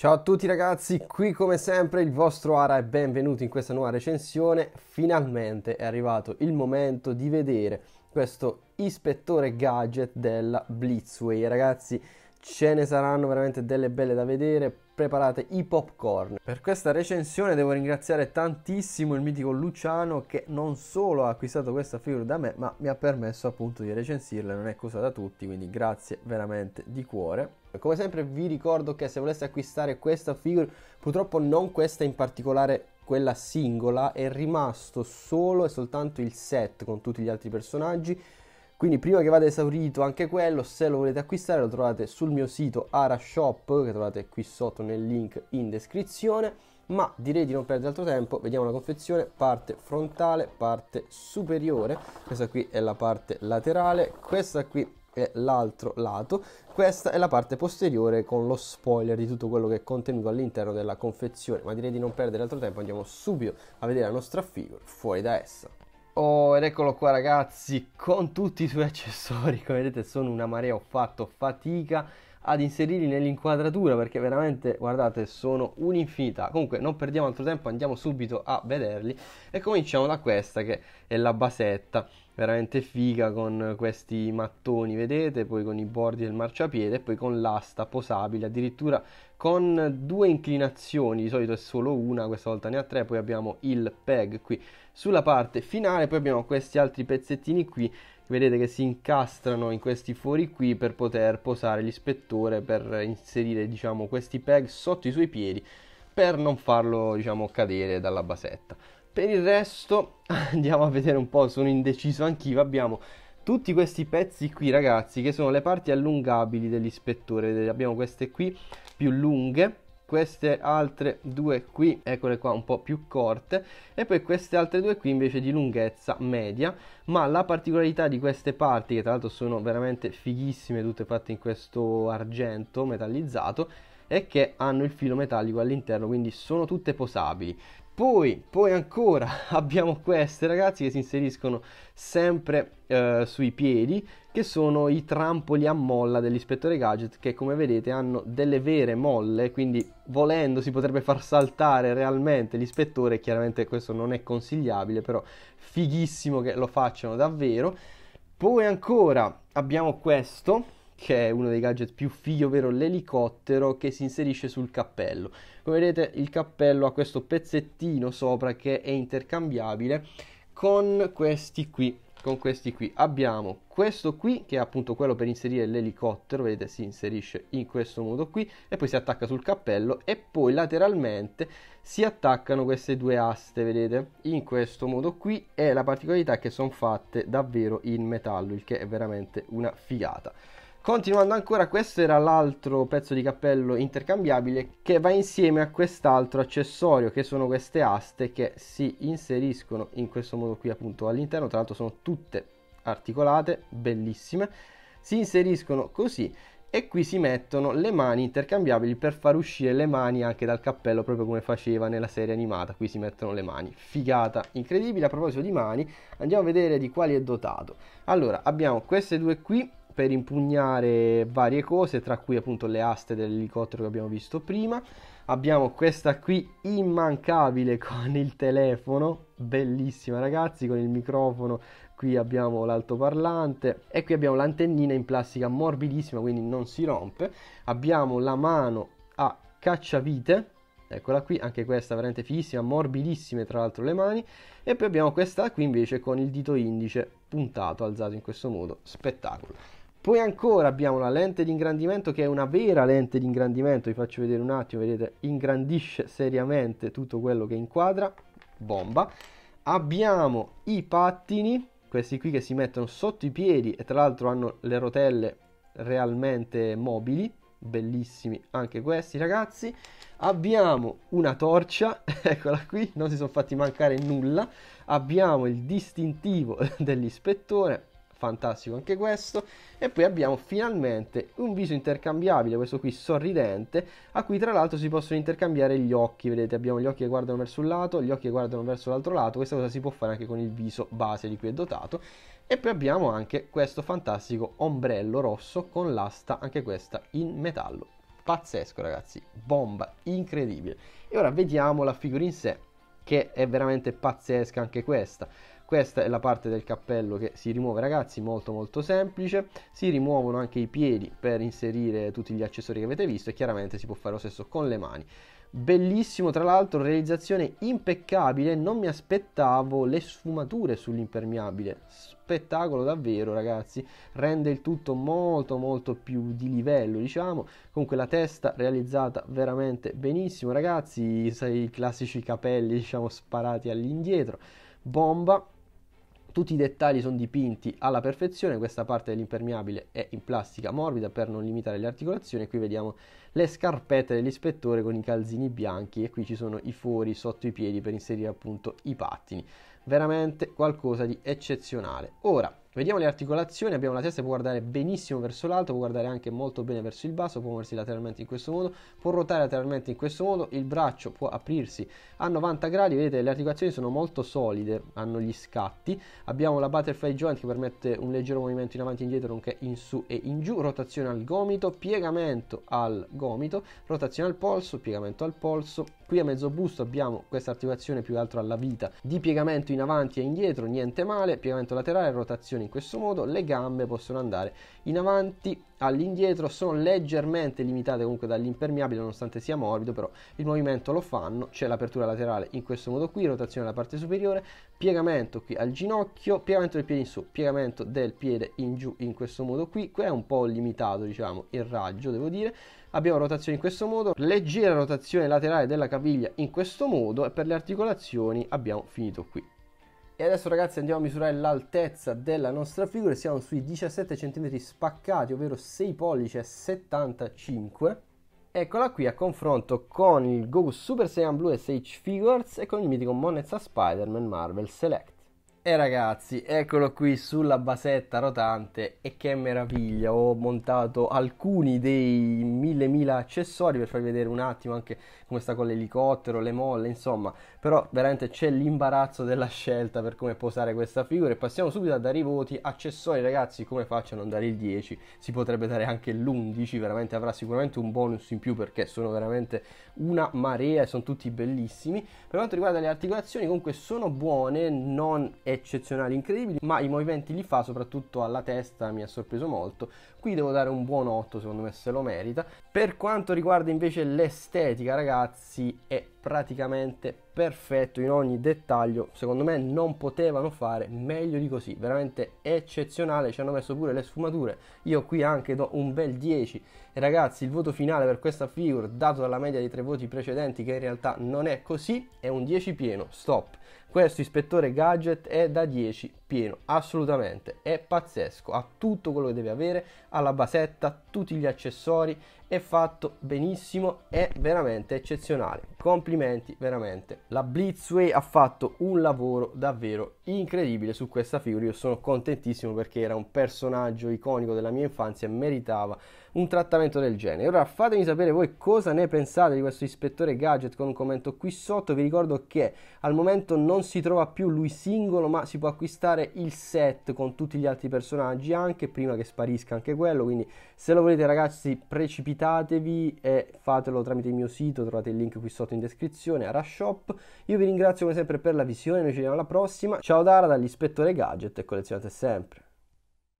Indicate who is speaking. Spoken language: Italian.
Speaker 1: Ciao a tutti ragazzi, qui come sempre il vostro Ara e benvenuti in questa nuova recensione. Finalmente è arrivato il momento di vedere questo ispettore gadget della Blitzway. Ragazzi, ce ne saranno veramente delle belle da vedere, preparate i popcorn. Per questa recensione devo ringraziare tantissimo il mitico Luciano che non solo ha acquistato questa figura da me, ma mi ha permesso appunto di recensirla, non è cosa da tutti, quindi grazie veramente di cuore. Come sempre vi ricordo che se voleste acquistare questa figure, purtroppo non questa in particolare, quella singola, è rimasto solo e soltanto il set con tutti gli altri personaggi. Quindi prima che vada esaurito anche quello, se lo volete acquistare lo trovate sul mio sito ara shop che trovate qui sotto nel link in descrizione. Ma direi di non perdere altro tempo, vediamo la confezione, parte frontale, parte superiore, questa qui è la parte laterale, questa qui e l'altro lato. Questa è la parte posteriore con lo spoiler di tutto quello che è contenuto all'interno della confezione, ma direi di non perdere altro tempo, andiamo subito a vedere la nostra figure fuori da essa. Oh, ed eccolo qua ragazzi, con tutti i suoi accessori, come vedete sono una marea, ho fatto fatica ad inserirli nell'inquadratura perché veramente guardate sono un'infinità comunque non perdiamo altro tempo andiamo subito a vederli e cominciamo da questa che è la basetta veramente figa con questi mattoni, vedete, poi con i bordi del marciapiede e poi con l'asta posabile, addirittura con due inclinazioni, di solito è solo una, questa volta ne ha tre, poi abbiamo il peg qui sulla parte finale, poi abbiamo questi altri pezzettini qui vedete che si incastrano in questi fori qui per poter posare l'ispettore per inserire diciamo questi peg sotto i suoi piedi per non farlo diciamo cadere dalla basetta per il resto andiamo a vedere un po', sono indeciso anch'io, abbiamo tutti questi pezzi qui ragazzi che sono le parti allungabili dell'ispettore, abbiamo queste qui più lunghe, queste altre due qui, eccole qua un po' più corte e poi queste altre due qui invece di lunghezza media ma la particolarità di queste parti che tra l'altro sono veramente fighissime tutte fatte in questo argento metallizzato è che hanno il filo metallico all'interno quindi sono tutte posabili poi, poi, ancora abbiamo queste ragazzi che si inseriscono sempre eh, sui piedi, che sono i trampoli a molla dell'ispettore gadget che come vedete hanno delle vere molle, quindi volendo si potrebbe far saltare realmente l'ispettore, chiaramente questo non è consigliabile, però fighissimo che lo facciano davvero. Poi ancora abbiamo questo che è uno dei gadget più fighi, ovvero l'elicottero che si inserisce sul cappello. Come vedete il cappello ha questo pezzettino sopra che è intercambiabile con questi qui. Con questi qui abbiamo questo qui che è appunto quello per inserire l'elicottero, vedete si inserisce in questo modo qui e poi si attacca sul cappello e poi lateralmente si attaccano queste due aste, vedete, in questo modo qui e la particolarità è che sono fatte davvero in metallo, il che è veramente una figata. Continuando ancora, questo era l'altro pezzo di cappello intercambiabile che va insieme a quest'altro accessorio che sono queste aste che si inseriscono in questo modo qui appunto all'interno, tra l'altro sono tutte articolate, bellissime, si inseriscono così e qui si mettono le mani intercambiabili per far uscire le mani anche dal cappello proprio come faceva nella serie animata qui si mettono le mani figata incredibile a proposito di mani andiamo a vedere di quali è dotato allora abbiamo queste due qui per impugnare varie cose, tra cui appunto le aste dell'elicottero che abbiamo visto prima. Abbiamo questa qui immancabile con il telefono, bellissima ragazzi, con il microfono qui abbiamo l'altoparlante e qui abbiamo l'antennina in plastica morbidissima quindi non si rompe abbiamo la mano a cacciavite eccola qui anche questa veramente fighissima morbidissime tra l'altro le mani e poi abbiamo questa qui invece con il dito indice puntato alzato in questo modo spettacolo poi ancora abbiamo la lente di ingrandimento che è una vera lente di ingrandimento, vi faccio vedere un attimo, vedete, ingrandisce seriamente tutto quello che inquadra, bomba. Abbiamo i pattini, questi qui che si mettono sotto i piedi e tra l'altro hanno le rotelle realmente mobili, bellissimi anche questi ragazzi. Abbiamo una torcia, eccola qui, non si sono fatti mancare nulla. Abbiamo il distintivo dell'ispettore, fantastico anche questo. E poi abbiamo finalmente un viso intercambiabile, questo qui sorridente, a cui tra l'altro si possono intercambiare gli occhi, vedete abbiamo gli occhi che guardano verso un lato, gli occhi che guardano verso l'altro lato, questa cosa si può fare anche con il viso base di cui è dotato. E poi abbiamo anche questo fantastico ombrello rosso con l'asta, anche questa in metallo. Pazzesco ragazzi, bomba, incredibile. E ora vediamo la figura in sé, che è veramente pazzesca anche questa questa è la parte del cappello che si rimuove ragazzi molto molto semplice si rimuovono anche i piedi per inserire tutti gli accessori che avete visto e chiaramente si può fare lo stesso con le mani bellissimo tra l'altro realizzazione impeccabile non mi aspettavo le sfumature sull'impermeabile spettacolo davvero ragazzi rende il tutto molto molto più di livello diciamo comunque la testa realizzata veramente benissimo ragazzi i classici capelli diciamo sparati all'indietro bomba tutti i dettagli sono dipinti alla perfezione, questa parte dell'impermeabile è in plastica morbida per non limitare le articolazioni, qui vediamo le scarpette dell'ispettore con i calzini bianchi e qui ci sono i fori sotto i piedi per inserire appunto i pattini, veramente qualcosa di eccezionale. Ora, Vediamo le articolazioni, abbiamo la testa, può guardare benissimo verso l'alto, può guardare anche molto bene verso il basso, può muoversi lateralmente in questo modo, può ruotare lateralmente in questo modo, il braccio può aprirsi a 90 gradi, vedete le articolazioni sono molto solide, hanno gli scatti, abbiamo la butterfly joint che permette un leggero movimento in avanti e indietro, nonché in su e in giù, rotazione al gomito, piegamento al gomito, rotazione al polso, piegamento al polso, qui a mezzo busto abbiamo questa articolazione più che altro alla vita di piegamento in avanti e indietro, niente male, piegamento laterale, rotazione in questo modo, le gambe possono andare in avanti, all'indietro, sono leggermente limitate comunque dall'impermeabile nonostante sia morbido, però il movimento lo fanno, c'è l'apertura laterale in questo modo qui, rotazione alla parte superiore, piegamento qui al ginocchio, piegamento del piede in su, piegamento del piede in giù in questo modo qui, qui è un po' limitato diciamo il raggio devo dire, abbiamo rotazione in questo modo, leggera rotazione laterale della caviglia in questo modo e per le articolazioni abbiamo finito qui. E adesso ragazzi andiamo a misurare l'altezza della nostra figura, siamo sui 17 cm spaccati, ovvero 6 pollici e 75 Eccola qui a confronto con il Goku Super Saiyan Blue Sage Figures e con il mitico Monezza Spider-Man Marvel Select. E ragazzi, eccolo qui sulla basetta rotante e che meraviglia, ho montato alcuni dei mille mila accessori per farvi vedere un attimo anche come sta con l'elicottero, le molle, insomma, però veramente c'è l'imbarazzo della scelta per come posare questa figura e passiamo subito a dare i voti, accessori ragazzi come faccio a non dare il 10, si potrebbe dare anche l'11, veramente avrà sicuramente un bonus in più perché sono veramente una marea e sono tutti bellissimi, per quanto riguarda le articolazioni comunque sono buone, non è eccezionali, incredibili, ma i movimenti li fa soprattutto alla testa, mi ha sorpreso molto. Qui devo dare un buon 8, secondo me se lo merita. Per quanto riguarda invece l'estetica, ragazzi, è praticamente perfetto in ogni dettaglio secondo me non potevano fare meglio di così veramente eccezionale ci hanno messo pure le sfumature io qui anche do un bel 10 e ragazzi il voto finale per questa figure dato dalla media dei tre voti precedenti che in realtà non è così è un 10 pieno stop questo ispettore gadget è da 10 pieno, assolutamente, è pazzesco, ha tutto quello che deve avere, ha la basetta, tutti gli accessori, è fatto benissimo, è veramente eccezionale, complimenti veramente. La Blitzway ha fatto un lavoro davvero incredibile su questa figura, io sono contentissimo perché era un personaggio iconico della mia infanzia e meritava un trattamento del genere. Ora fatemi sapere voi cosa ne pensate di questo ispettore gadget con un commento qui sotto, vi ricordo che al momento non si trova più lui singolo ma si può acquistare fare il set con tutti gli altri personaggi anche prima che sparisca anche quello quindi se lo volete ragazzi precipitatevi e fatelo tramite il mio sito trovate il link qui sotto in descrizione a Rashop io vi ringrazio come sempre per la visione noi ci vediamo alla prossima ciao Dara dall'ispettore gadget e collezionate sempre